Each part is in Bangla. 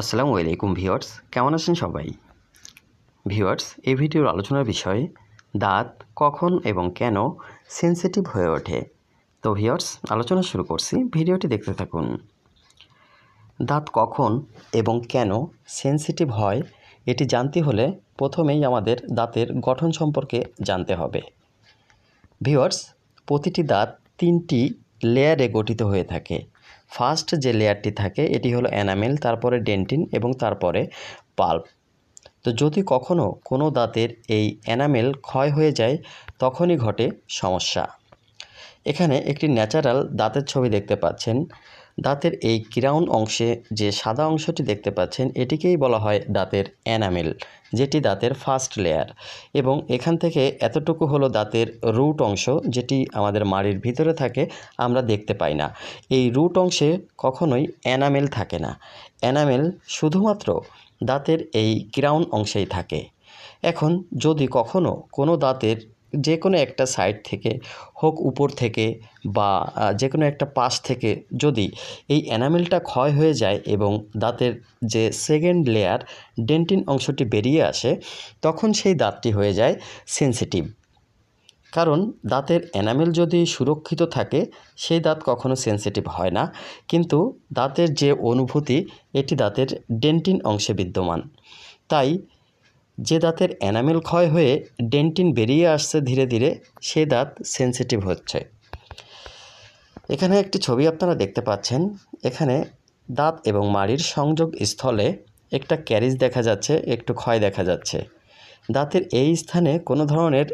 আসসালামু আলাইকুম ভিওয়ার্স কেমন আছেন সবাই ভিওয়ার্স এই ভিডিওর আলোচনার বিষয় দাঁত কখন এবং কেন সেন্সিটিভ হয়ে ওঠে তো ভিওয়ার্স আলোচনা শুরু করছি ভিডিওটি দেখতে থাকুন দাঁত কখন এবং কেন সেন্সিটিভ হয় এটি জানতে হলে প্রথমেই আমাদের দাঁতের গঠন সম্পর্কে জানতে হবে ভিওয়ার্স প্রতিটি দাঁত তিনটি লেয়ারে গঠিত হয়ে থাকে ফার্স্ট যে লেয়ারটি থাকে এটি হলো এনামেল তারপরে ডেন্টিন এবং তারপরে পাল্প তো যদি কখনও কোনো দাঁতের এই এনামেল ক্ষয় হয়ে যায় তখনই ঘটে সমস্যা এখানে একটি ন্যাচারাল দাঁতের ছবি দেখতে পাচ্ছেন দাঁতের এই ক্রাউন অংশে যে সাদা অংশটি দেখতে পাচ্ছেন এটিকেই বলা হয় দাঁতের অ্যানামেল যেটি দাঁতের ফার্স্ট লেয়ার এবং এখান থেকে এতটুকু হলো দাঁতের রুট অংশ যেটি আমাদের মাড়ির ভিতরে থাকে আমরা দেখতে পাই না এই রুট অংশে কখনোই অ্যানামেল থাকে না অ্যানামেল শুধুমাত্র দাঁতের এই ক্রাউন অংশেই থাকে এখন যদি কখনও কোনো দাঁতের যে কোনো একটা সাইড থেকে হোক উপর থেকে বা যে কোনো একটা পাশ থেকে যদি এই অ্যানামেলটা ক্ষয় হয়ে যায় এবং দাঁতের যে সেকেন্ড লেয়ার ডেন্টিন অংশটি বেরিয়ে আসে তখন সেই দাঁতটি হয়ে যায় সেন্সিটিভ কারণ দাঁতের এনামেল যদি সুরক্ষিত থাকে সেই দাঁত কখনো সেন্সিটিভ হয় না কিন্তু দাঁতের যে অনুভূতি এটি দাঁতের ডেন্টিন অংশে বিদ্যমান তাই যে দাঁতের এনামেল ক্ষয় হয়ে ডেন্টিন বেরিয়ে আসছে ধীরে ধীরে সে দাঁত সেন্সিটিভ হচ্ছে এখানে একটি ছবি আপনারা দেখতে পাচ্ছেন এখানে দাঁত এবং মাড়ির সংযোগ স্থলে একটা ক্যারিজ দেখা যাচ্ছে একটু ক্ষয় দেখা যাচ্ছে দাঁতের এই স্থানে কোনো ধরনের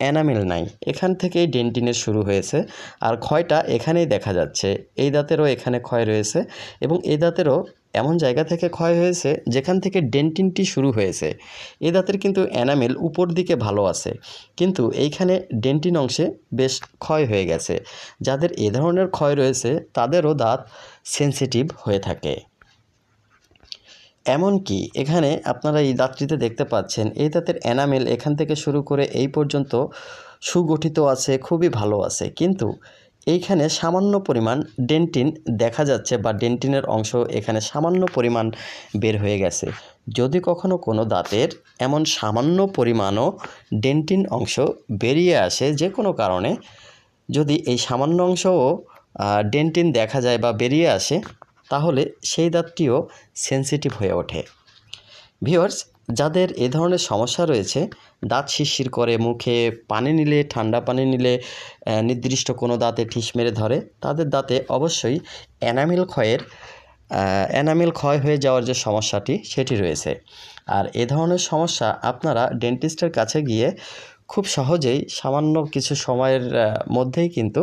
অ্যানামেল নাই এখান থেকেই ডেন্টিনের শুরু হয়েছে আর ক্ষয়টা এখানেই দেখা যাচ্ছে এই দাঁতেরও এখানে ক্ষয় রয়েছে এবং এই দাঁতেরও এমন জায়গা থেকে ক্ষয় হয়েছে যেখান থেকে ডেন্টিনটি শুরু হয়েছে এ দাঁতের কিন্তু অ্যানামেল উপর দিকে ভালো আছে কিন্তু এইখানে ডেন্টিন অংশে বেশ ক্ষয় হয়ে গেছে যাদের এ ধরনের ক্ষয় রয়েছে তাদেরও দাঁত সেন্সিটিভ হয়ে থাকে এমনকি এখানে আপনারা এই দাঁতটিতে দেখতে পাচ্ছেন এই দাঁতের অ্যানামেল এখান থেকে শুরু করে এই পর্যন্ত সুগঠিত আছে খুবই ভালো আছে কিন্তু এইখানে সামান্য পরিমাণ ডেন্টিন দেখা যাচ্ছে বা ডেন্টিনের অংশ এখানে সামান্য পরিমাণ বের হয়ে গেছে যদি কখনো কোনো দাঁতের এমন সামান্য পরিমাণও ডেন্টিন অংশ বেরিয়ে আসে যে কোনো কারণে যদি এই সামান্য অংশও ডেন্টিন দেখা যায় বা বেরিয়ে আসে তাহলে সেই দাঁতটিও সেন্সিটিভ হয়ে ওঠে ভিওর্স যাদের এ ধরনের সমস্যা রয়েছে দাঁত শিরশির করে মুখে পানি নিলে ঠান্ডা পানি নিলে নির্দিষ্ট কোনো দাঁতে ঠিস মেরে ধরে তাদের দাঁতে অবশ্যই অ্যানামিল ক্ষয়ের অ্যানামিল ক্ষয় হয়ে যাওয়ার যে সমস্যাটি সেটি রয়েছে আর এ ধরনের সমস্যা আপনারা ডেন্টিস্টের কাছে গিয়ে খুব সহজেই সামান্য কিছু সময়ের মধ্যেই কিন্তু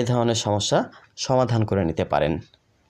এ ধরনের সমস্যা সমাধান করে নিতে পারেন